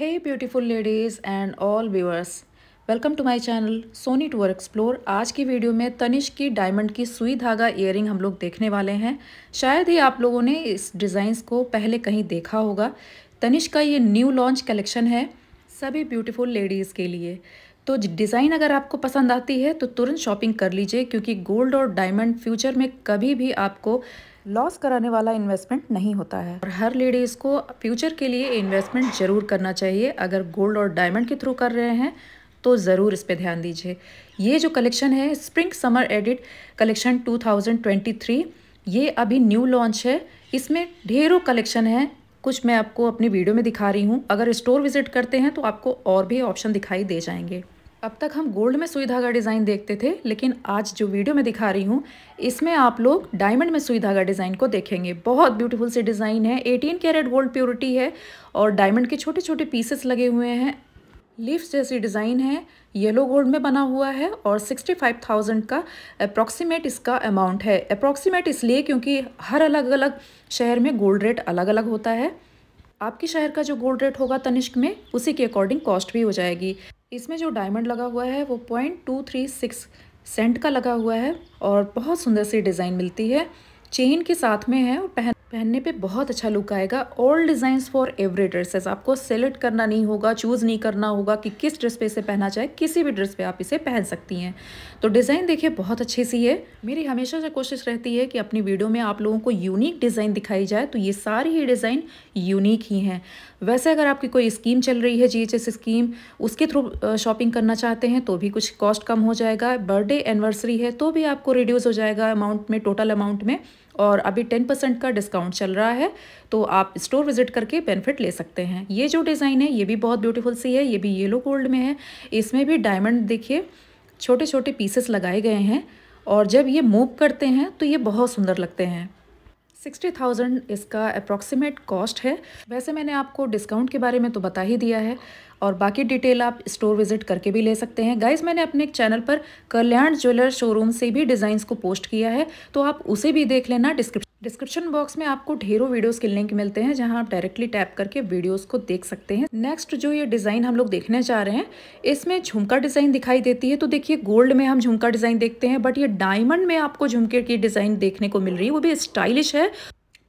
hey beautiful ladies and all viewers welcome to my channel Soni tour explore आज की video में तनिष की diamond की सुई धागा इयर हम लोग देखने वाले हैं शायद ही आप लोगों ने इस डिज़ाइंस को पहले कहीं देखा होगा तनिष का ये न्यू लॉन्च कलेक्शन है सभी ब्यूटीफुल लेडीज़ के लिए तो डिज़ाइन अगर आपको पसंद आती है तो तुरंत शॉपिंग कर लीजिए क्योंकि गोल्ड और डायमंड फ्यूचर में कभी भी आपको लॉस कराने वाला इन्वेस्टमेंट नहीं होता है और हर लेडीज़ को फ्यूचर के लिए इन्वेस्टमेंट ज़रूर करना चाहिए अगर गोल्ड और डायमंड के थ्रू कर रहे हैं तो ज़रूर इस पर ध्यान दीजिए ये जो कलेक्शन है स्प्रिंग समर एडिट कलेक्शन 2023 ये अभी न्यू लॉन्च है इसमें ढेरों कलेक्शन है कुछ मैं आपको अपनी वीडियो में दिखा रही हूँ अगर स्टोर विजिट करते हैं तो आपको और भी ऑप्शन दिखाई दे जाएंगे अब तक हम गोल्ड में सुई धागा डिज़ाइन देखते थे लेकिन आज जो वीडियो में दिखा रही हूँ इसमें आप लोग डायमंड में सुई धागा डिज़ाइन को देखेंगे बहुत ब्यूटीफुल सी डिज़ाइन है 18 कैरेट गोल्ड प्योरिटी है और डायमंड के छोटे छोटे पीसेस लगे हुए हैं लीव्स जैसी डिज़ाइन है येलो गोल्ड में बना हुआ है और 65,000 का अप्रॉक्सीमेट इसका अमाउंट है अप्रॉक्सीमेट इसलिए क्योंकि हर अलग अलग शहर में गोल्ड रेट अलग अलग होता है आपके शहर का जो गोल्ड रेट होगा तनिष्क में उसी के अकॉर्डिंग कॉस्ट भी हो जाएगी इसमें जो डायमंड लगा हुआ है वो point two three six cent का लगा हुआ है और बहुत सुंदर सी डिज़ाइन मिलती है चेन के साथ में है और पहन पहनने पे बहुत अच्छा लुक आएगा all designs for every dresses आपको सेलेक्ट करना नहीं होगा चूज़ नहीं करना होगा कि किस ड्रेस पे इसे पहना चाहे किसी भी ड्रेस पे आप इसे पहन सकती हैं तो डिज़ाइन देखिए बहुत अच्छी सी है मेरी हमेशा से कोशिश रहती है कि अपनी वीडियो में आप लोगों को यूनिक डिज़ाइन दिखाई जाए तो ये सारी ही डिज़ाइन यूनिक ही हैं वैसे अगर आपकी कोई स्कीम चल रही है जी स्कीम उसके थ्रू शॉपिंग करना चाहते हैं तो भी कुछ कॉस्ट कम हो जाएगा बर्थडे एनिवर्सरी है तो भी आपको रिड्यूस हो जाएगा अमाउंट में टोटल अमाउंट में और अभी टेन परसेंट का डिस्काउंट चल रहा है तो आप स्टोर विजिट करके बेनिफिट ले सकते हैं ये जो डिज़ाइन है ये भी बहुत ब्यूटीफुल सी है ये भी येलो गोल्ड में है इसमें भी डायमंड देखिए छोटे छोटे पीसेस लगाए गए हैं और जब ये मूव करते हैं तो ये बहुत सुंदर लगते हैं सिक्सटी थाउजेंड इसका अप्रॉक्सीमेट कॉस्ट है वैसे मैंने आपको डिस्काउंट के बारे में तो बता ही दिया है और बाकी डिटेल आप स्टोर विजिट करके भी ले सकते हैं गाइज मैंने अपने एक चैनल पर कल्याण ज्वेलर शोरूम से भी डिज़ाइंस को पोस्ट किया है तो आप उसे भी देख लेना डिस्क्रिप्शन डिस्क्रिप्शन बॉक्स में आपको ढेरों वीडियोस के लिंक मिलते हैं जहां आप डायरेक्टली टैप करके वीडियोस को देख सकते हैं नेक्स्ट जो ये डिज़ाइन हम लोग देखने जा रहे हैं इसमें झुमका डिज़ाइन दिखाई देती है तो देखिए गोल्ड में हम झुमका डिज़ाइन देखते हैं बट ये डायमंड में आपको झुमके की डिज़ाइन देखने को मिल रही है वो भी स्टाइलिश है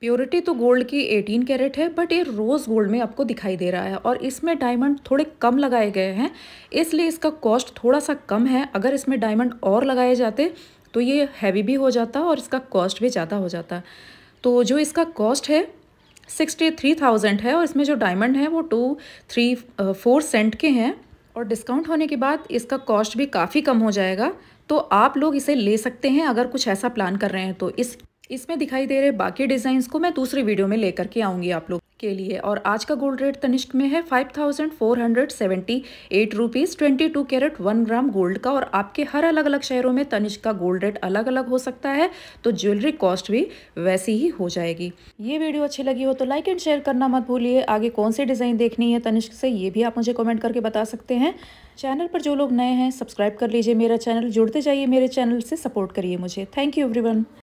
प्योरिटी तो गोल्ड की 18 कैरेट है बट ये रोज़ गोल्ड में आपको दिखाई दे रहा है और इसमें डायमंड थोड़े कम लगाए गए हैं इसलिए इसका कॉस्ट थोड़ा सा कम है अगर इसमें डायमंड और लगाए जाते तो ये हैवी भी हो जाता और इसका कॉस्ट भी ज़्यादा हो जाता तो जो इसका कॉस्ट है सिक्सटी थ्री थाउजेंड है और इसमें जो डायमंड है वो टू थ्री फोर सेंट के हैं और डिस्काउंट होने के बाद इसका कॉस्ट भी काफ़ी कम हो जाएगा तो आप लोग इसे ले सकते हैं अगर कुछ ऐसा प्लान कर रहे हैं तो इस इसमें दिखाई दे रहे बाकी डिजाइन को मैं दूसरी वीडियो में लेकर के आऊंगी आप लोग के लिए और आज का गोल्ड रेट तनिष्क में है five thousand four hundred seventy eight rupees twenty two carat one gram gold का और आपके हर अलग अलग शहरों में तनिष्क का गोल्ड रेट अलग अलग हो सकता है तो ज्वेलरी कॉस्ट भी वैसी ही हो जाएगी ये वीडियो अच्छी लगी हो तो लाइक एंड शेयर करना मत भूलिए आगे कौन सी डिज़ाइन देखनी है तनिष्क से ये भी आप मुझे कॉमेंट करके बता सकते हैं चैनल पर जो लोग नए हैं सब्सक्राइब कर लीजिए मेरा चैनल जुड़ते जाइए मेरे चैनल से सपोर्ट करिए मुझे थैंक यू एवरीवन